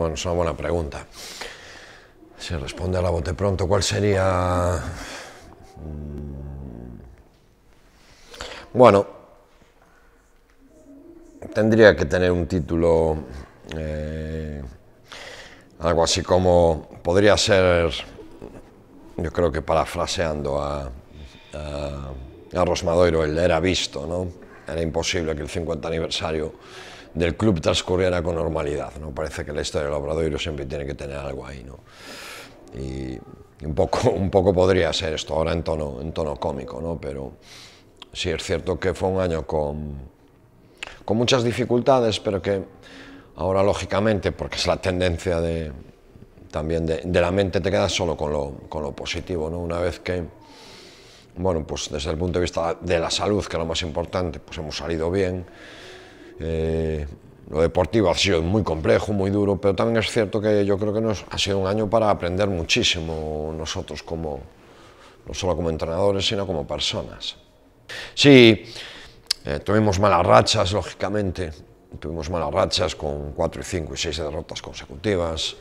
Bueno, es una buena pregunta. Se responde a la bote pronto. ¿Cuál sería...? Mm. Bueno, tendría que tener un título... Eh, algo así como... Podría ser, yo creo que parafraseando a, a, a Rosmadoiro, el era visto, ¿no? Era imposible que el 50 aniversario del club transcurriera con normalidad. ¿no? Parece que la historia del Obradoiro siempre tiene que tener algo ahí. ¿no? Y un poco, un poco podría ser esto ahora en tono, en tono cómico, ¿no? pero sí es cierto que fue un año con, con muchas dificultades, pero que ahora lógicamente, porque es la tendencia de, también de, la mente, te quedas solo con lo, con lo positivo. ¿no? Una vez que, bueno, pues desde el punto de vista de la salud, que es lo más importante, pues hemos salido bien. Eh, lo deportivo ha sido muy complejo, muy duro, pero también es cierto que yo creo que nos ha sido un año para aprender muchísimo nosotros como no solo como entrenadores, sino como personas. Sí, eh, tuvimos malas rachas, lógicamente. Tuvimos malas rachas con 4 y 5 y 6 derrotas consecutivas.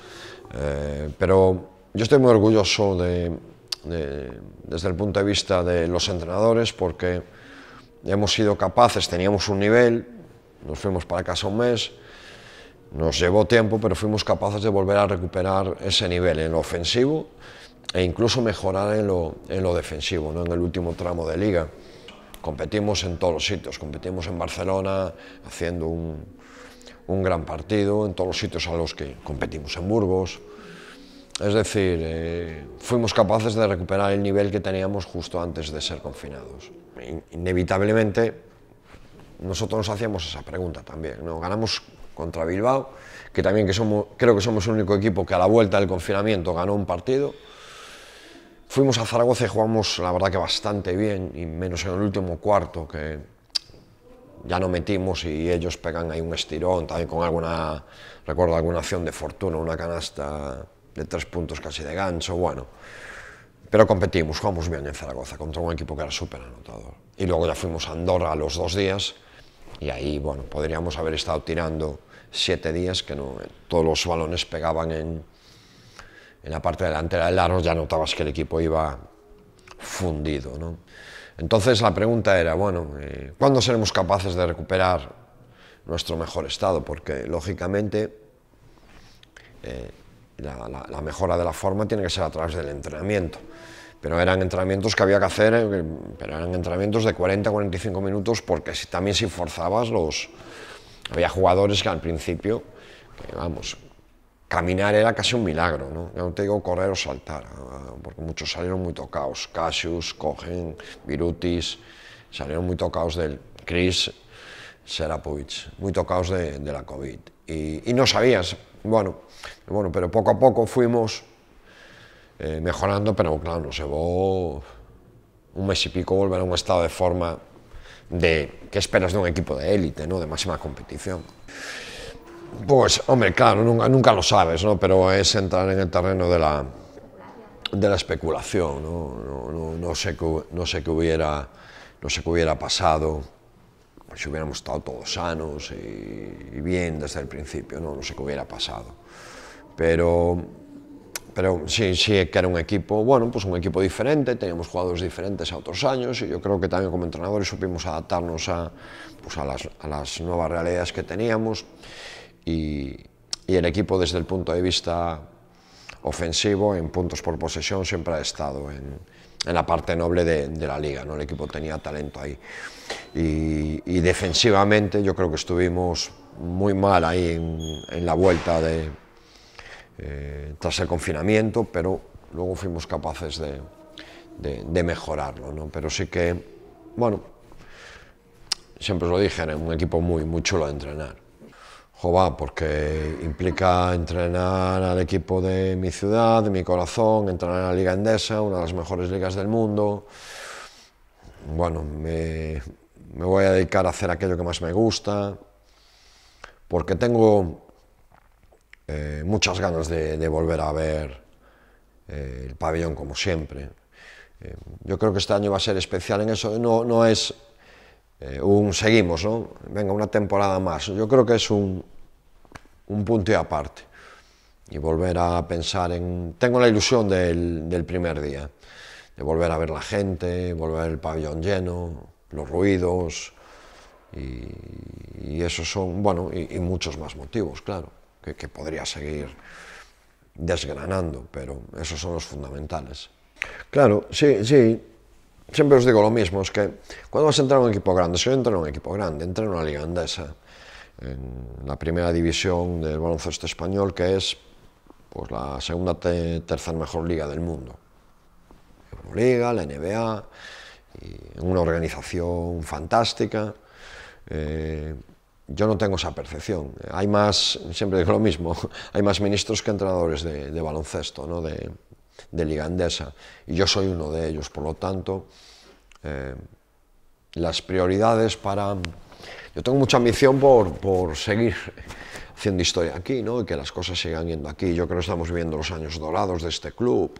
Eh, pero yo estoy muy orgulloso de, de, desde el punto de vista de los entrenadores porque hemos sido capaces, teníamos un nivel, nos fuimos para casa un mes, nos llevó tiempo, pero fuimos capaces de volver a recuperar ese nivel en lo ofensivo e incluso mejorar en lo, en lo defensivo, ¿no? en el último tramo de liga. Competimos en todos los sitios, competimos en Barcelona haciendo un, un gran partido, en todos los sitios a los que competimos, en Burgos. Es decir, eh, fuimos capaces de recuperar el nivel que teníamos justo antes de ser confinados. inevitablemente, nosotros nos hacíamos esa pregunta también. ¿no? Ganamos contra Bilbao, que también que somos, creo que somos el único equipo que a la vuelta del confinamiento ganó un partido. Fuimos a Zaragoza y jugamos, la verdad que bastante bien, y menos en el último cuarto, que ya no metimos y ellos pegan ahí un estirón, también con alguna, recuerdo alguna acción de fortuna, una canasta de tres puntos casi de gancho, bueno. Pero competimos, jugamos bien en Zaragoza contra un equipo que era súper anotador. Y luego ya fuimos a Andorra a los dos días, y ahí, bueno, podríamos haber estado tirando siete días, que no, todos los balones pegaban en, la parte delantera del aro, ya notabas que el equipo iba fundido. ¿no? Entonces la pregunta era, bueno, eh, ¿cuándo seremos capaces de recuperar nuestro mejor estado? Porque, lógicamente, eh, la mejora de la forma tiene que ser a través del entrenamiento pero eran entrenamientos que había que hacer, eh, pero eran entrenamientos de 40 45 minutos porque si, también si forzabas los... Había jugadores que al principio, vamos, caminar era casi un milagro, ¿no? Ya no te digo correr o saltar, ah, porque muchos salieron muy tocados, Cassius, Cohen, Virutis, salieron muy tocados del Chris Serapovic, muy tocados de, la COVID. Y, y no sabías, bueno, bueno, pero poco a poco fuimos eh, mejorando, pero claro, sé vos un mes y pico volver a un estado de forma de qué esperas de un equipo de élite, ¿no? de máxima competición. Pues, hombre, claro, nunca, nunca lo sabes, ¿no? pero es entrar en el terreno de la, de la especulación. ¿no? sé no, sé qué hubiera, no sé qué hubiera pasado si hubiéramos estado todos sanos y, bien desde el principio, ¿no? no sé qué hubiera pasado. Pero pero sí, que era un equipo, bueno, pues un equipo diferente, teníamos jugadores diferentes a otros años y yo creo que también como entrenadores supimos adaptarnos a, pues a, las, nuevas realidades que teníamos y, el equipo desde el punto de vista ofensivo en puntos por posesión siempre ha estado en, la parte noble de, la liga, ¿no? el equipo tenía talento ahí. Y, defensivamente yo creo que estuvimos muy mal ahí en la vuelta de, eh, tras el confinamiento, pero luego fuimos capaces de, de, mejorarlo. ¿no? Pero sí que, bueno, siempre os lo dije, era un equipo muy, muy chulo de entrenar. Jova, porque implica entrenar al equipo de mi ciudad, de mi corazón, entrenar a la Liga Endesa, una de las mejores ligas del mundo. Bueno, me, me voy a dedicar a hacer aquello que más me gusta, porque tengo eh, muchas ganas de, volver a ver eh, el pabellón como siempre. Eh, yo creo que este año va a ser especial en eso, no, no es un seguimos, ¿no? venga, una temporada más. Yo creo que es un, punto y aparte. Y volver a pensar en... Tengo la ilusión del, primer día, de volver a ver la gente, volver el pabellón lleno, los ruidos, y, son, bueno, y muchos más motivos, claro que, podría seguir desgranando, pero esos son los fundamentales. Claro, sí, sí, siempre os digo lo mismo, es que cuando vas a entrar un equipo grande, si yo entro en un equipo grande, entra en una liga andesa, en la primera división del baloncesto español, que es pues, la segunda, tercera mejor liga del mundo. La Euroliga, la NBA, una organización fantástica. Eh, yo no tengo esa percepción. Hay más, siempre digo lo mismo, hay más ministros que entrenadores de, baloncesto, ¿no? de, de liga andesa, y yo soy uno de ellos. Por lo tanto, eh, las prioridades para... Yo tengo mucha ambición por, por seguir haciendo historia aquí, ¿no? y que las cosas sigan yendo aquí. Yo creo que estamos viviendo los años dorados de este club,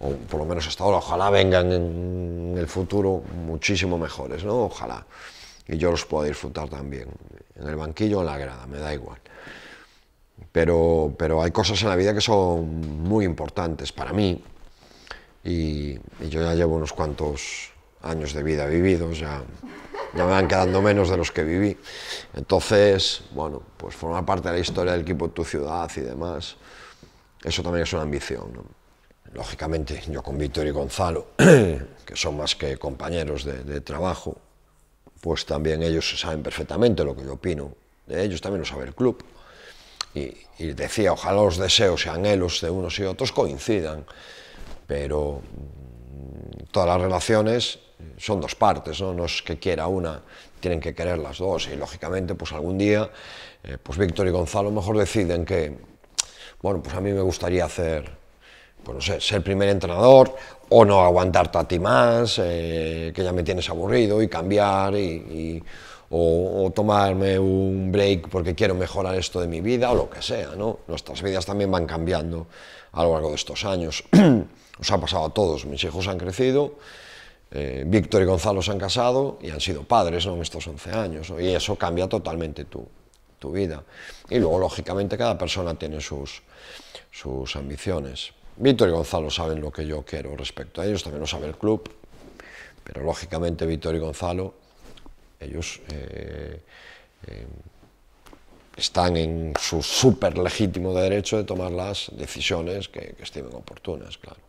o por lo menos hasta ahora, ojalá vengan en el futuro muchísimo mejores, ¿no? ojalá y yo los puedo disfrutar también, en el banquillo o en la grada, me da igual. Pero, pero hay cosas en la vida que son muy importantes para mí y, yo ya llevo unos cuantos años de vida vividos, ya, ya me van quedando menos de los que viví. Entonces, bueno, pues formar parte de la historia del equipo de tu ciudad y demás, eso también es una ambición. Lógicamente, yo con Víctor y Gonzalo, que son más que compañeros de trabajo, pues también ellos saben perfectamente lo que yo opino de ellos, también lo sabe el club. Y, decía, ojalá los deseos y anhelos de unos y otros coincidan, pero mm, todas las relaciones son dos partes, ¿no? no es que quiera una, tienen que querer las dos y lógicamente pues algún día eh, pues Víctor y Gonzalo mejor deciden que bueno, pues a mí me gustaría hacer pues no ser primer entrenador o no aguantarte a ti más, eh, que ya me tienes aburrido y cambiar y, o, tomarme un break porque quiero mejorar esto de mi vida o lo que sea, Nuestras vidas también van cambiando a lo largo de estos años. Os ha pasado a todos, mis hijos han crecido, eh, Víctor y Gonzalo se han casado y han sido padres en estos 11 años, y eso cambia totalmente tu, tu vida. Y luego, lógicamente, cada persona tiene sus, sus ambiciones. Víctor y Gonzalo saben lo que yo quiero respecto a ellos, también lo sabe el club, pero lógicamente Víctor y Gonzalo, ellos eh, eh, están en su súper legítimo derecho de tomar las decisiones que, que estimen oportunas, claro.